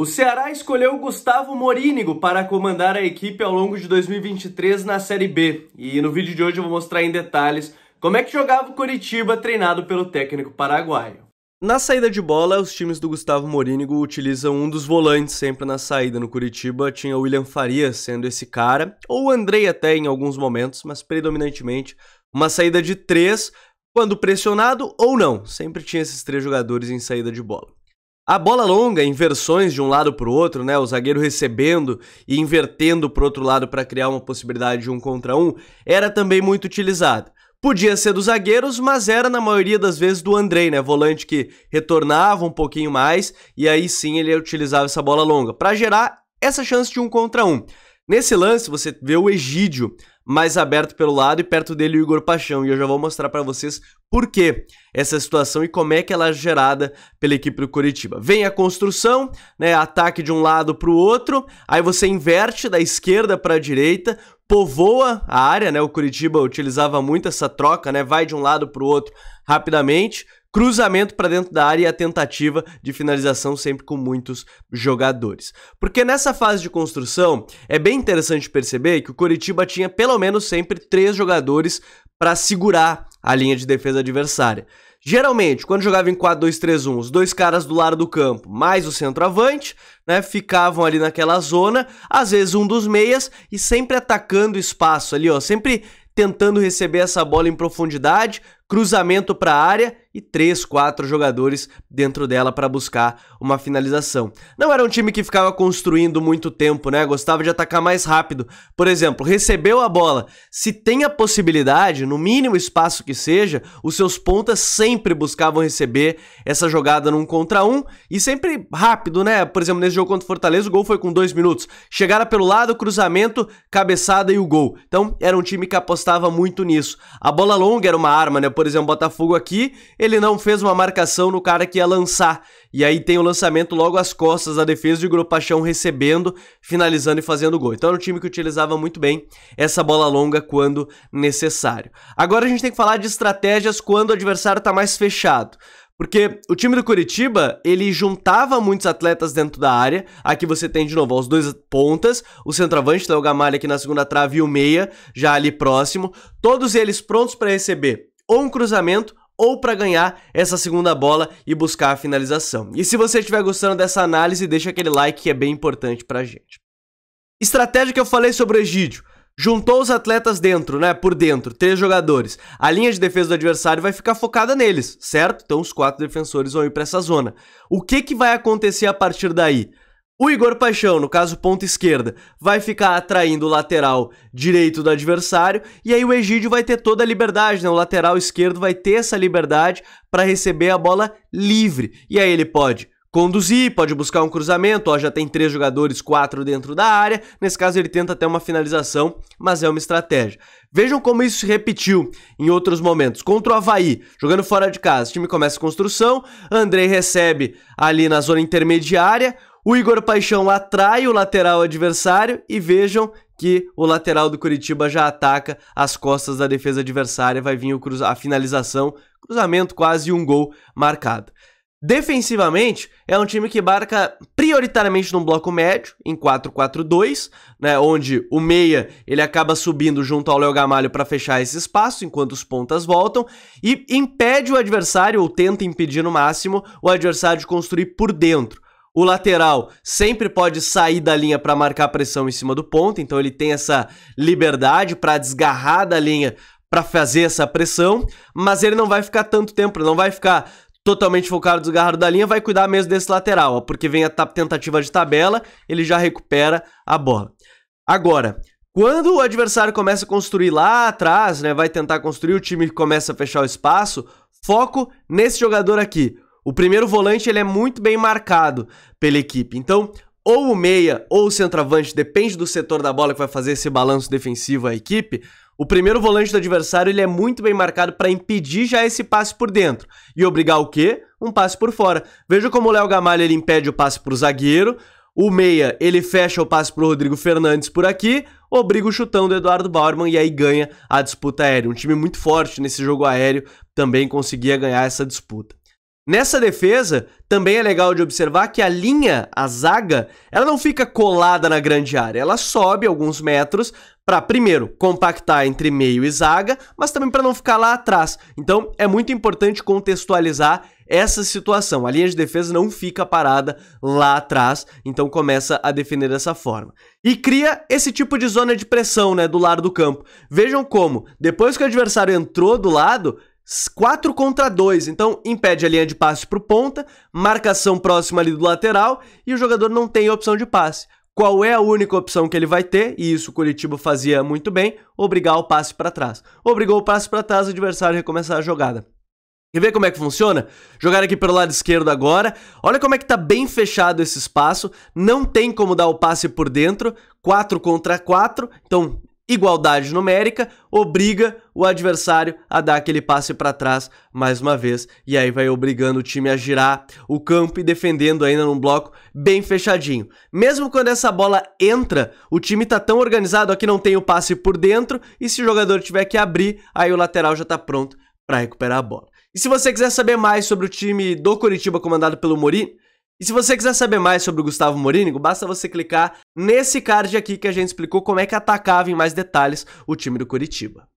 O Ceará escolheu Gustavo Morínigo para comandar a equipe ao longo de 2023 na Série B. E no vídeo de hoje eu vou mostrar em detalhes como é que jogava o Coritiba treinado pelo técnico paraguaio. Na saída de bola, os times do Gustavo Morínigo utilizam um dos volantes sempre na saída. No Curitiba tinha o William Faria sendo esse cara, ou o Andrei até em alguns momentos, mas predominantemente uma saída de três, quando pressionado ou não. Sempre tinha esses três jogadores em saída de bola. A bola longa, inversões de um lado para o outro, né? O zagueiro recebendo e invertendo para o outro lado para criar uma possibilidade de um contra um, era também muito utilizada. Podia ser dos zagueiros, mas era na maioria das vezes do Andrei, né? Volante que retornava um pouquinho mais e aí sim ele utilizava essa bola longa para gerar essa chance de um contra um. Nesse lance você vê o Egídio mais aberto pelo lado e perto dele o Igor Paixão. E eu já vou mostrar para vocês por que essa situação e como é que ela é gerada pela equipe do Curitiba. Vem a construção, né, ataque de um lado para o outro, aí você inverte da esquerda para a direita, povoa a área, né? O Curitiba utilizava muito essa troca, né? Vai de um lado para o outro rapidamente cruzamento para dentro da área e a tentativa de finalização sempre com muitos jogadores. Porque nessa fase de construção é bem interessante perceber que o Coritiba tinha pelo menos sempre três jogadores para segurar a linha de defesa adversária. Geralmente, quando jogava em 4-2-3-1, os dois caras do lado do campo, mais o centroavante, né, ficavam ali naquela zona, às vezes um dos meias e sempre atacando espaço ali, ó, sempre tentando receber essa bola em profundidade, cruzamento para a área e 3, 4 jogadores dentro dela para buscar uma finalização. Não era um time que ficava construindo muito tempo, né? Gostava de atacar mais rápido. Por exemplo, recebeu a bola, se tem a possibilidade, no mínimo espaço que seja, os seus pontas sempre buscavam receber essa jogada num contra um e sempre rápido, né? Por exemplo, nesse jogo contra o Fortaleza, o gol foi com dois minutos. Chegara pelo lado, cruzamento, cabeçada e o gol. Então, era um time que apostava muito nisso. A bola longa era uma arma, né? Por exemplo, Botafogo aqui, ele ele não fez uma marcação no cara que ia lançar. E aí tem o lançamento logo às costas da defesa e o Gropachão recebendo, finalizando e fazendo gol. Então era um time que utilizava muito bem essa bola longa quando necessário. Agora a gente tem que falar de estratégias quando o adversário está mais fechado. Porque o time do Curitiba, ele juntava muitos atletas dentro da área. Aqui você tem de novo os dois pontas, o centroavante, o Gamalha aqui na segunda trave e o meia, já ali próximo. Todos eles prontos para receber ou um cruzamento ou para ganhar essa segunda bola e buscar a finalização. E se você estiver gostando dessa análise, deixa aquele like que é bem importante para gente. Estratégia que eu falei sobre o Egídio. Juntou os atletas dentro, né? Por dentro, três jogadores. A linha de defesa do adversário vai ficar focada neles, certo? Então os quatro defensores vão ir para essa zona. O que que vai acontecer a partir daí? O Igor Paixão, no caso ponta esquerda, vai ficar atraindo o lateral direito do adversário e aí o Egídio vai ter toda a liberdade, né? O lateral esquerdo vai ter essa liberdade para receber a bola livre. E aí ele pode conduzir, pode buscar um cruzamento, ó, já tem três jogadores, quatro dentro da área. Nesse caso ele tenta até uma finalização, mas é uma estratégia. Vejam como isso se repetiu em outros momentos. Contra o Havaí, jogando fora de casa, o time começa a construção, Andrei recebe ali na zona intermediária, o Igor Paixão atrai o lateral adversário e vejam que o lateral do Curitiba já ataca as costas da defesa adversária, vai vir cruz... a finalização, cruzamento quase um gol marcado. Defensivamente, é um time que barca prioritariamente num bloco médio, em 4-4-2, né, onde o meia ele acaba subindo junto ao Léo Gamalho para fechar esse espaço, enquanto os pontas voltam, e impede o adversário, ou tenta impedir no máximo, o adversário de construir por dentro. O lateral sempre pode sair da linha para marcar pressão em cima do ponto, então ele tem essa liberdade para desgarrar da linha para fazer essa pressão, mas ele não vai ficar tanto tempo, não vai ficar totalmente focado desgarrado da linha, vai cuidar mesmo desse lateral, ó, porque vem a tentativa de tabela, ele já recupera a bola. Agora, quando o adversário começa a construir lá atrás, né, vai tentar construir, o time começa a fechar o espaço, foco nesse jogador aqui. O primeiro volante ele é muito bem marcado pela equipe. Então, ou o meia ou o centroavante, depende do setor da bola que vai fazer esse balanço defensivo à equipe, o primeiro volante do adversário ele é muito bem marcado para impedir já esse passe por dentro e obrigar o quê? Um passe por fora. Veja como o Léo Gamalho ele impede o passe para o zagueiro, o meia ele fecha o passe para o Rodrigo Fernandes por aqui, obriga o chutão do Eduardo Bauerman e aí ganha a disputa aérea. Um time muito forte nesse jogo aéreo também conseguia ganhar essa disputa. Nessa defesa, também é legal de observar que a linha, a zaga, ela não fica colada na grande área, ela sobe alguns metros para primeiro compactar entre meio e zaga, mas também para não ficar lá atrás. Então, é muito importante contextualizar essa situação. A linha de defesa não fica parada lá atrás, então começa a defender dessa forma. E cria esse tipo de zona de pressão, né, do lado do campo. Vejam como, depois que o adversário entrou do lado, 4 contra 2, então impede a linha de passe para o ponta, marcação próxima ali do lateral e o jogador não tem opção de passe. Qual é a única opção que ele vai ter? E isso o Curitiba fazia muito bem, obrigar o passe para trás. Obrigou o passe para trás, o adversário recomeçar a jogada. Quer ver como é que funciona? Jogar aqui pelo lado esquerdo agora. Olha como é que tá bem fechado esse espaço. Não tem como dar o passe por dentro. 4 contra 4. Então, igualdade numérica obriga o adversário a dar aquele passe para trás mais uma vez e aí vai obrigando o time a girar o campo e defendendo ainda num bloco bem fechadinho. Mesmo quando essa bola entra, o time tá tão organizado aqui não tem o passe por dentro e se o jogador tiver que abrir, aí o lateral já tá pronto para recuperar a bola. E se você quiser saber mais sobre o time do Curitiba comandado pelo Mori e se você quiser saber mais sobre o Gustavo Morínigo, basta você clicar nesse card aqui que a gente explicou como é que atacava em mais detalhes o time do Curitiba.